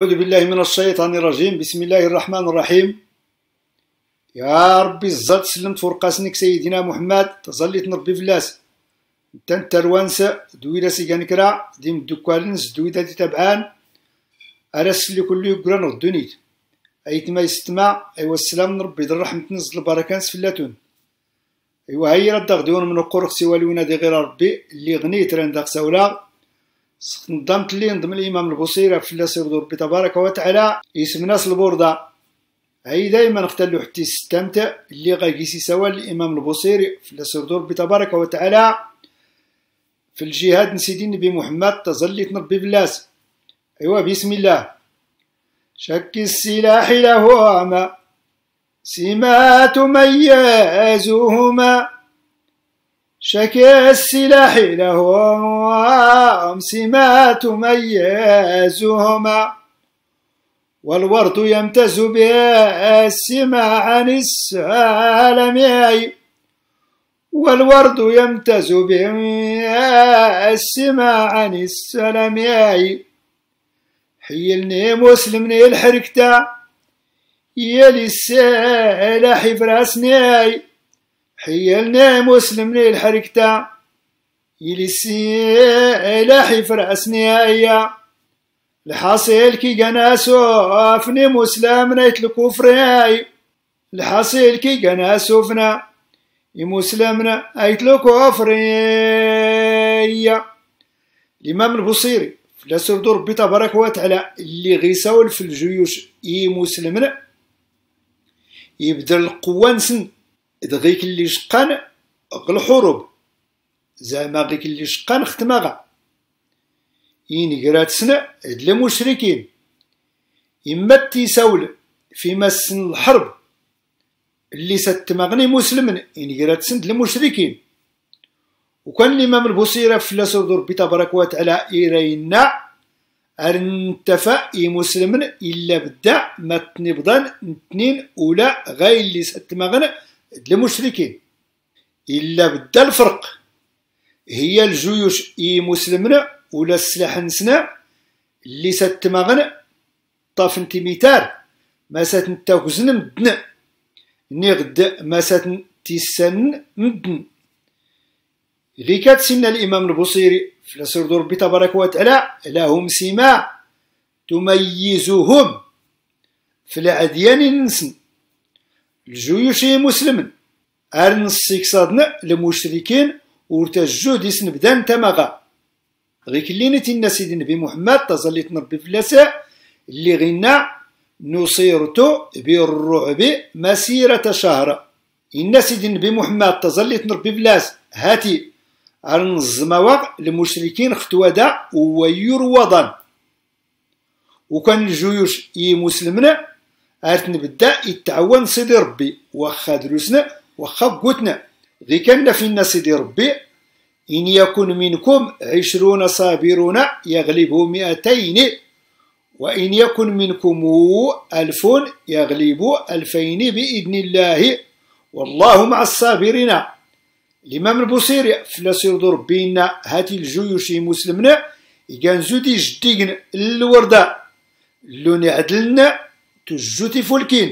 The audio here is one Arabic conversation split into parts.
أعوذ بالله من الشيطان الرجيم بسم الله الرحمن الرحيم يا ربي الزاد سلمت فرقاسنك سيدنا محمد تظليت نربي فلاس انت انت دويلا سيكا نكرا ديم دوكالنس دويدا دي تبعان ارس اللي كل يقران غدونيت ايتما يستمع ايوا السلام نربي در رحمة نزل البركة سفلاتون ايوا هي رد غدون من القرق سوالي ونادي غير ربي اللي غنيت رندق سولاغ نظمت لي نظم الامام البصيرة في الله يرضي ربي تبارك وتعالى اسم ناس البورده هي دائما نختلو حتى يستمتع اللي غاكيسي سوا الامام البوصيري في الله يرضي ربي تبارك وتعالى في الجهاد نسيدي النبي محمد تظليت نربي بلاس ايوا بسم الله شك السلاح لهما سما تميزهما شكي السلاح لهم سما تميزهما والورد يمتز بها السما عن السالمي والورد يمتز بها السما عن السلمي حيلني مسلمني يا يلي السلاح راسني حيا لنا مسلم لي الحركتا يلسي إلى حفر أسنيائية الحاصل كي قناسو افني مسلم نيت الكفري الحاصل كي قناسو فنا يمسلمنا أيت الكفري الإمام البصيري فلسف دور ربي تبارك وتعالى اللي غيساول في الجيوش مسلمنا يبدل القوة نسن إذا غيك اللي شقان قل حروب زعما غيك اللي شقان ختماغا ينقرات سنة هاد المشركين إما تيساول فيما سن الحرب اللي ستمغني مسلمن ينقرات سنة المشركين وكان الإمام البصيرة في فلسفة ربي تبارك وتعالى إيرينا أرنتفا إي مسلمن إلا بدا ما تنبضان نتنين أولى غير اللي ستمغن المشركين إلا بدا الفرق هي الجيوش إي مسلمنا ولا السلاح نسنا اللي ستمغن طاف انتيميتار ما ستنتاكزن مدن نغد غد ما ستنتيسن مدن اللي كاتسنى الإمام البصيري في سرد ربي تبارك وتعالى لهم سماع تميزهم في العديان نسن الجيوش مسلم أرنسيك صادنا المشركين ورتجو ديسن بدان تماغا غي كليني تينا سيدي النبي محمد تظليت نربي فلاسا اللي غينا نصيرتو بالرعب مسيرة شهر إن سيدي النبي محمد تظليت نربي فلاس هاتي عن الزمواغ المشركين ختوادا ويروضا وكان الجيوش يمسلمنا عرفت نبدا يتعاون سيدي ربي واخا دروسنا واخا قوتنا غي كان فينا سيدي ربي إن يكن منكم عشرون صابرون يغلبوا مئتين وإن يكن منكم ألف يغلبوا ألفين بإذن الله والله مع الصابرين الإمام البوصيري ربي ان هاتي الجيوش مسلمنا يكان زودي جديقن الوردة لوني عدلنا تجوتي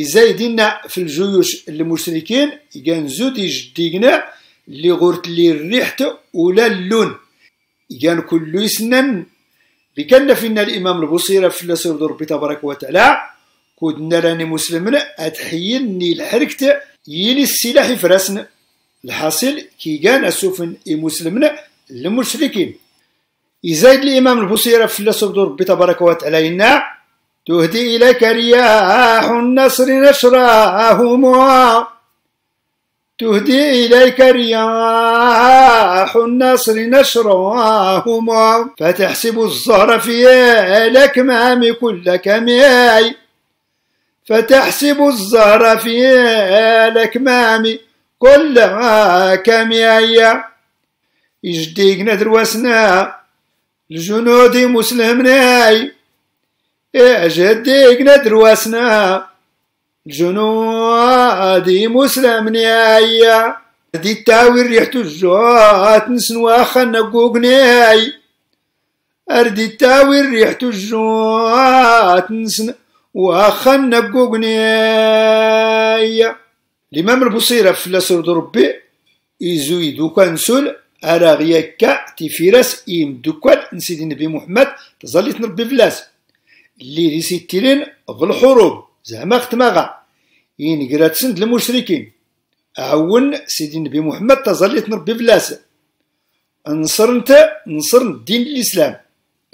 يزايدنا في الجيوش المشركين يجانزو تيجدينا اللي غورت لي ريحته ولا اللون يجان كل يسنن بكنا فينا الامام البصيرة في سورة ربي تبارك وتعالى كودنا راني مسلمنا اتحيني الحركت يلي السلاح في راسنا الحاصل كي كان السفن مسلمنا المشركين يزايد الامام البصيرة في سورة ربي تبارك وتعالى تهدي إليك رياح النصر نشراهما تهدي إليك رياح النصر نشراهما فتحسب الزهر في الأكمام كل كمي فتحسب الزهر في الأكمام كل كماي إجديك وسنا الجنود مسلمناي إيه، اجديك ندروسنا جنودي مسلم نيايا دي تاوي ريحتو الجوات نسنوا خنا قوقناي أردي تاوي ريحتو الجوات نسن وخنا قوقناي الإمام البصيرة في لسرد ربي إزوي دوكان سول أراغيكا تفيرس إيم دوكان نسيدي النبي محمد تظليت نربي فلاس اللي ريسيتيرين بالحروب زعما ختماغا ينقرا تسند المشركين عون سيدي النبي محمد تظليت نربي بلاس نصر انت نصر الدين الاسلام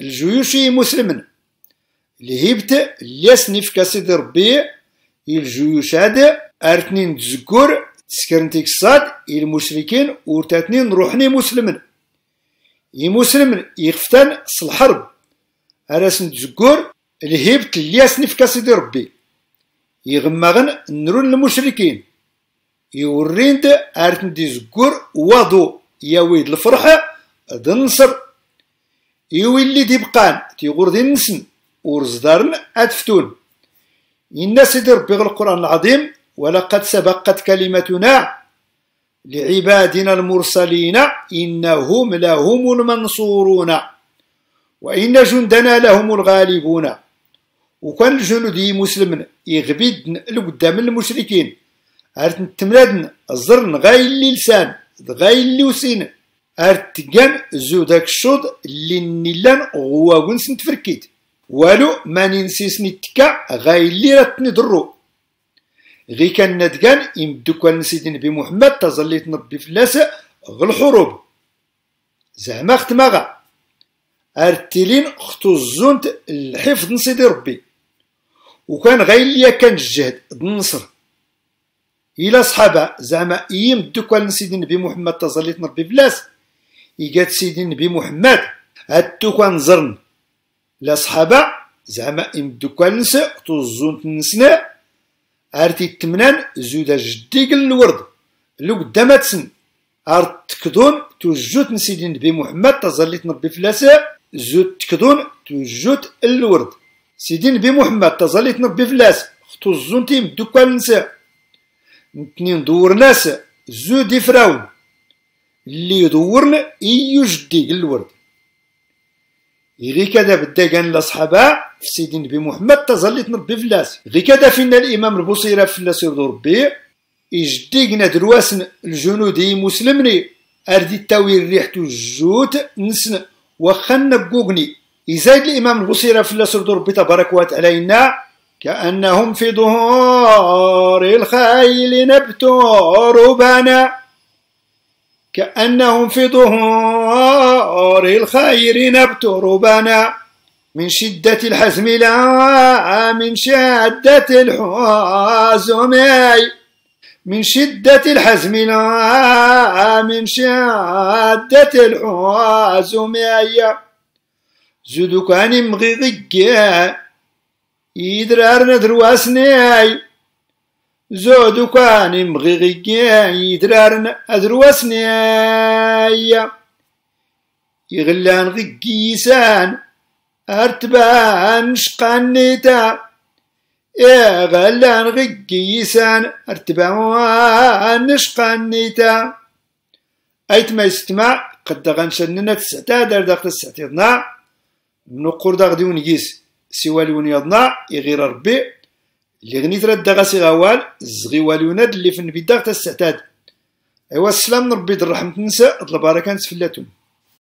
الجيوش مسلمين اللي هبت اللي سنفكا سيدي ربي الجيوش هذا ارتنين تزكور سكرنتيك كصاد المشركين ورتاتنين روحني مسلمين يمسلم يخفتن الحرب ارسن تزكور الهبت اللي اسنفك كاسيدي ربي يغمغن غن نرون المشركين يوريند ارتن دي زكور وضو ياويد الفرحة دنصر يولي دي بقان تيغور دي نسن ورزدارن ادفتون إن سيدي ربي القرآن العظيم ولقد سبقت كلمتنا لعبادنا المرسلين إنهم لهم المنصورون وإن جندنا لهم الغالبون وكان الجنودي مسلم يغبيد لقدام المشركين عرت تمردن الزرن غاي اللي لسان غاي اللي وسين عرت تقان زو داك الشوط اللي نيلان هو ونس نتفركيت والو ما ننسيس نتكا غاي اللي راتني ضرو غي كان ندكان يمدو كان سيدي نبي محمد تظليت نبي فلاس غل زعما ختماغا ارتيلين ختو الزونت الحفظ نسيدي ربي وكان غير ليا كان الجهد النصر الى صحابه زعما يمدوك على سيدي النبي محمد تزليت نربي بلاس يقات سيدي النبي محمد هاتوك نزرن لا صحابه زعما يمدوك على نس توزون تنسنا ارتي التمنان زودا جدي الورد لو قدامات سن ارت تكدون توجوت سيدي النبي محمد تزليت نربي فلاس زود تكدون توجوت الورد سيدي نبي محمد تظليت نبي فلاس خطو الزونتي مدوكا ننسى نتني ندور ناس زو دي فراون اللي يدورن ايو جدي الورد غي كذا بدا كان لاصحابها في سيدي نبي محمد تظليت نبي فلاس غي كذا فينا الامام البوصيره فلاس يردو ربي يجدي كنا درواسن الجنودي مسلمني اردي تاوي ريحتو الجوت نسن وخا نبقوقني يزيد الإمام البصيرة في الأسرد دربي تبارك علينا كأنهم في ظهور الخيل نبت ربانا كأنهم في ظهور الخير نبت ربانا من شدة الحزم لا من شدة الحزم من شدة الحزم لا من شدة الحزم زودوكاني مغيضيكا يدرارنا درواسناي زودوكاني مغيغيكا أرنا درواسني يغلان غيكيسان ارتبان شقانيتا يا غلان غيكيسان ارتبان شقانيتا ايت ما يستمع قد غنشننا تسعتا داخل السعتي 12 نقر داغدي ونجيس سوى لون يضنع يغير ربي اللي غني ترد داغاسي غوال الزغي والوناد اللي في النبي داغ تستعتاد ايوا السلام نربي الرحمة ننسى البركة نسفلاتهم